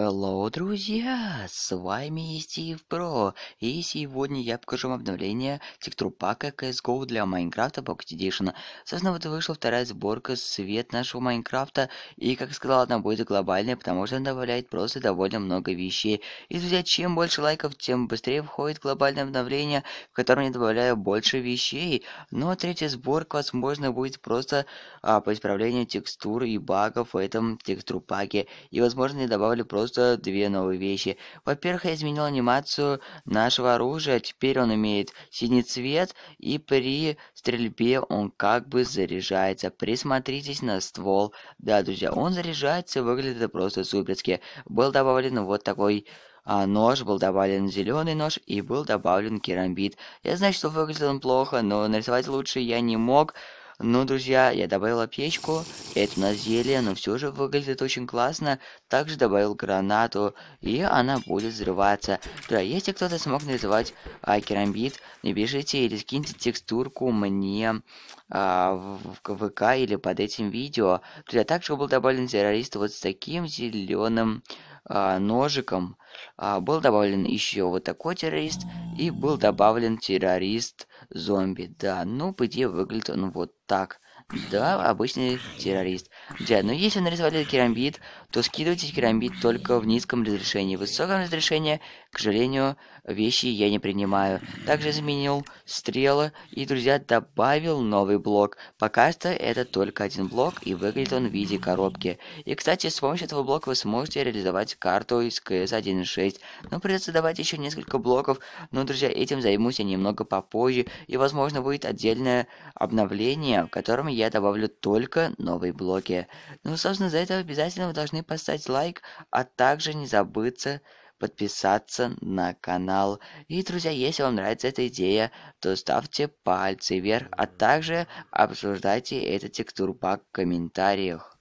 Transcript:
Hello, друзья! С вами Стив Про, и сегодня я покажу вам обновление текстурпака пака CSGO для Майнкрафта Pocket Edition. Собственно, вот вышла вторая сборка свет нашего Майнкрафта, и, как сказал, она будет глобальная, потому что она добавляет просто довольно много вещей. И, друзья, чем больше лайков, тем быстрее входит глобальное обновление, в котором я добавляю больше вещей. Но ну, а третья сборка, возможно, будет просто а, по исправлению текстур и багов в этом текстурпаке, и, возможно, я добавлю просто просто две новые вещи. Во-первых, я изменил анимацию нашего оружия, теперь он имеет синий цвет, и при стрельбе он как бы заряжается. Присмотритесь на ствол. Да, друзья, он заряжается, выглядит просто суперски. Был добавлен вот такой а нож был добавлен зеленый нож и был добавлен керамбит. Я знаю, что выглядит он плохо, но нарисовать лучше я не мог. Ну, друзья, я добавил печку. Это у нас зелье, но все же выглядит очень классно. Также добавил гранату, и она будет взрываться. Да, если кто-то смог называть а, керамбит, напишите или скиньте текстурку мне а, в, в ВК или под этим видео. Друзья, также был добавлен террорист вот с таким зеленым а, ножиком. А, был добавлен еще вот такой террорист, и был добавлен террорист зомби, да, ну, по идее, выглядит он вот так. Да, обычный террорист. Да, но ну, если нарисовали керамбит, то скидывайте керамбит только в низком разрешении. В высоком разрешении, к сожалению, вещи я не принимаю. Также изменил стрелы и, друзья, добавил новый блок. Пока что это только один блок и выглядит он в виде коробки. И, кстати, с помощью этого блока вы сможете реализовать карту из КС 1.6. Но придется давать еще несколько блоков. Но, друзья, этим займусь я немного попозже. И, возможно, будет отдельное обновление, в котором я добавлю только новые блоки далее. Но, ну, собственно, за это обязательно вы должны поставить лайк, а также не забыться подписаться на канал. И, друзья, если вам нравится эта идея, то ставьте пальцы вверх, а также обсуждайте эту текстуру по комментариях.